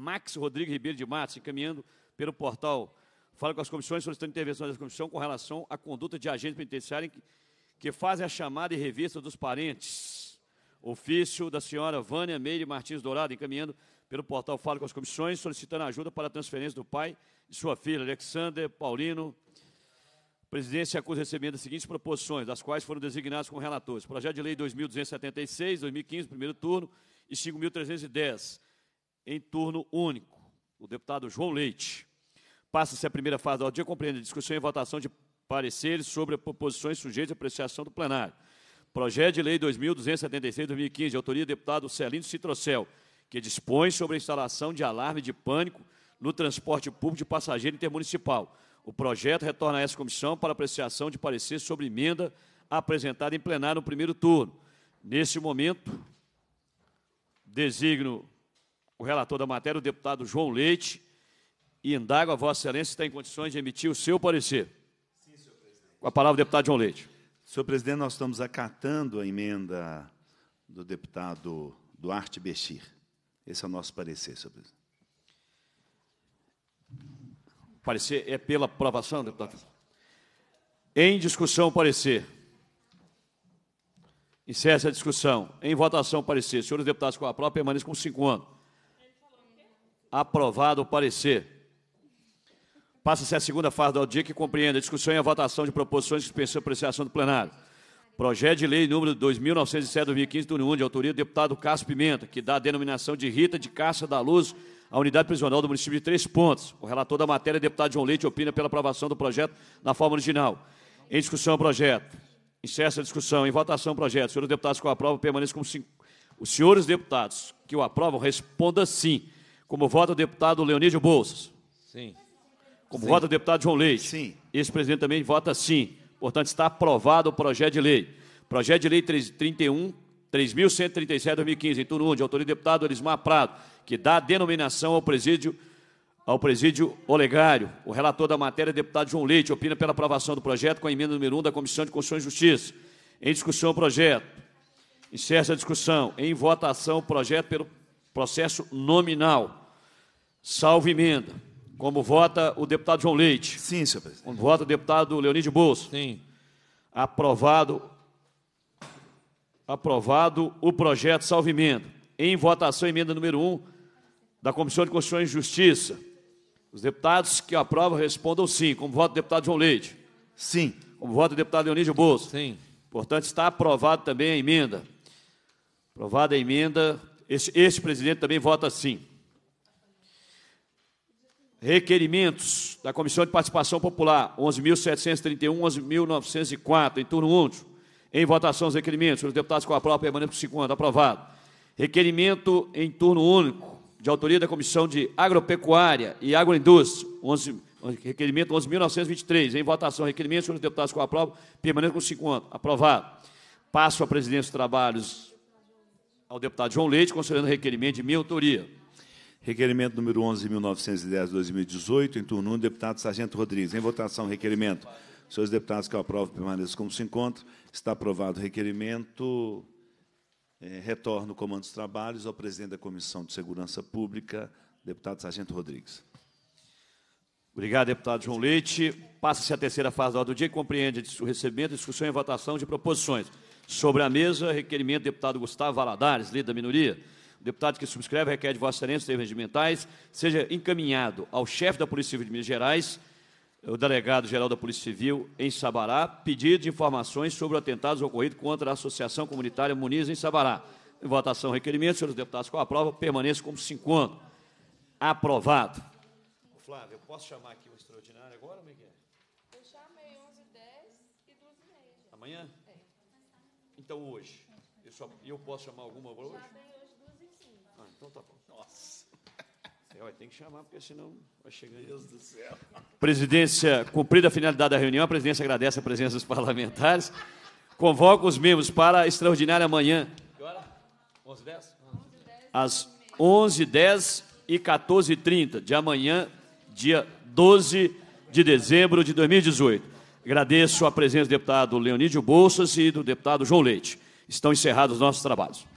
Max Rodrigues Ribeiro de Matos, encaminhando pelo portal Fala com as comissões, solicitando intervenções da comissão com relação à conduta de agentes penitenciários que, que fazem a chamada e revista dos parentes. Ofício da senhora Vânia Meire Martins Dourado, encaminhando pelo portal Fala com as comissões, solicitando ajuda para a transferência do pai e sua filha, Alexander Paulino. Presidência acusa recebendo as seguintes proposições, das quais foram designadas como relatores. Projeto de Lei 2276, 2015, primeiro turno, e 5.310 em turno único. O deputado João Leite. Passa-se a primeira fase da ordem, compreende a discussão e votação de pareceres sobre proposições sujeitas à apreciação do plenário. Projeto de Lei 2276-2015, autoria do deputado Celino Citrocel, que dispõe sobre a instalação de alarme de pânico no transporte público de passageiro intermunicipal. O projeto retorna a essa comissão para apreciação de parecer sobre emenda apresentada em plenário no primeiro turno. Nesse momento, designo o relator da matéria, o deputado João Leite, e indago a Vossa Excelência se está em condições de emitir o seu parecer. Sim, senhor presidente. Com a palavra, o deputado João Leite. Senhor presidente, nós estamos acatando a emenda do deputado Duarte Bechir. Esse é o nosso parecer, senhor presidente. O parecer é pela aprovação, deputado? Em discussão, o parecer. Encerra a discussão. Em votação, o parecer. Senhores deputados, com a prova, permaneçam com cinco anos. Aprovado o parecer. Passa-se a segunda fase do dia que compreende a discussão e a votação de proposições de suspensão e apreciação do plenário. Projeto de lei número 2907-2015 do União, de autoria do deputado Cássio Pimenta, que dá a denominação de Rita de Cássia da Luz à unidade prisional do município de Três Pontos. O relator da matéria, deputado João Leite, opina pela aprovação do projeto na forma original. Em discussão, projeto. Encerra a discussão. Em votação, projeto. senhores deputados que o aprovam permaneçam como... Os senhores deputados que o aprovam, responda sim. Como vota o deputado Leonídio Bolsas. Sim. Como sim. vota o deputado João Leite. Sim. Esse presidente também vota sim. Portanto, está aprovado o projeto de lei. Projeto de lei 31, 3.137, 2015, em turno 1, de autoria do deputado Elismar Prado, que dá denominação ao presídio ao presídio Olegário. O relator da matéria, deputado João Leite, opina pela aprovação do projeto com a emenda número 1 da Comissão de Constituição e Justiça. Em discussão o projeto. Encerra a discussão. Em votação o projeto pelo processo nominal. Salvo emenda. Como vota o deputado João Leite. Sim, senhor presidente. Como vota o deputado Leonide Bolso. Sim. Aprovado. Aprovado o projeto salvo emenda. Em votação, emenda número 1 da Comissão de Constituição e Justiça. Os deputados que aprovam respondam sim. Como vota o deputado João Leite. Sim. Como vota o deputado Leonide Bolso. Sim. Portanto, está aprovada também a emenda. Aprovada a emenda. Este, este presidente também vota sim. Requerimentos da Comissão de Participação Popular, 11.731, 11.904, em turno único. Em votação os requerimentos. Os deputados com a prova permaneçam com anos. Aprovado. Requerimento em turno único, de autoria da Comissão de Agropecuária e Agroindústria, 11, requerimento 11.923. Em votação, requerimento. Os deputados com a prova permaneçam com anos. Aprovado. Passo a presidência dos trabalhos ao deputado João Leite, considerando requerimento de minha autoria. Requerimento número 11.910-2018, em turno 1, deputado Sargento Rodrigues. Em votação, requerimento. Senhores deputados que eu aprovo, permaneçam como se encontram. Está aprovado o requerimento. É, retorno o comando dos trabalhos ao presidente da Comissão de Segurança Pública, deputado Sargento Rodrigues. Obrigado, deputado João Leite. Passa-se a terceira fase da ordem do dia, e compreende o recebimento, discussão e votação de proposições. Sobre a mesa, requerimento do deputado Gustavo Valadares, líder da minoria deputado que subscreve requer de Vossa Excelência termos regimentais, seja encaminhado ao chefe da Polícia Civil de Minas Gerais, o delegado-geral da Polícia Civil em Sabará, pedido de informações sobre atentados ocorridos contra a Associação Comunitária Muniz em Sabará. Em votação, requerimento, senhores deputados, com a prova, permaneça como se encontra. Aprovado. Flávio, eu posso chamar aqui o extraordinário agora, Miguel? É é? Eu chamei 11 10 e 12 h Amanhã? É. Então hoje. Eu, só, eu posso chamar alguma hoje? Já tem então tá bom. Nossa. Você vai ter que chamar, porque senão vai chegar. Deus do céu. Presidência, cumprida a finalidade da reunião, a presidência agradece a presença dos parlamentares. Convoca os membros para a extraordinária amanhã. Que hora? 11 10 Às 11h10 e 14h30 de amanhã, dia 12 de dezembro de 2018. Agradeço a presença do deputado Leonídio Bolsas e do deputado João Leite. Estão encerrados nossos trabalhos.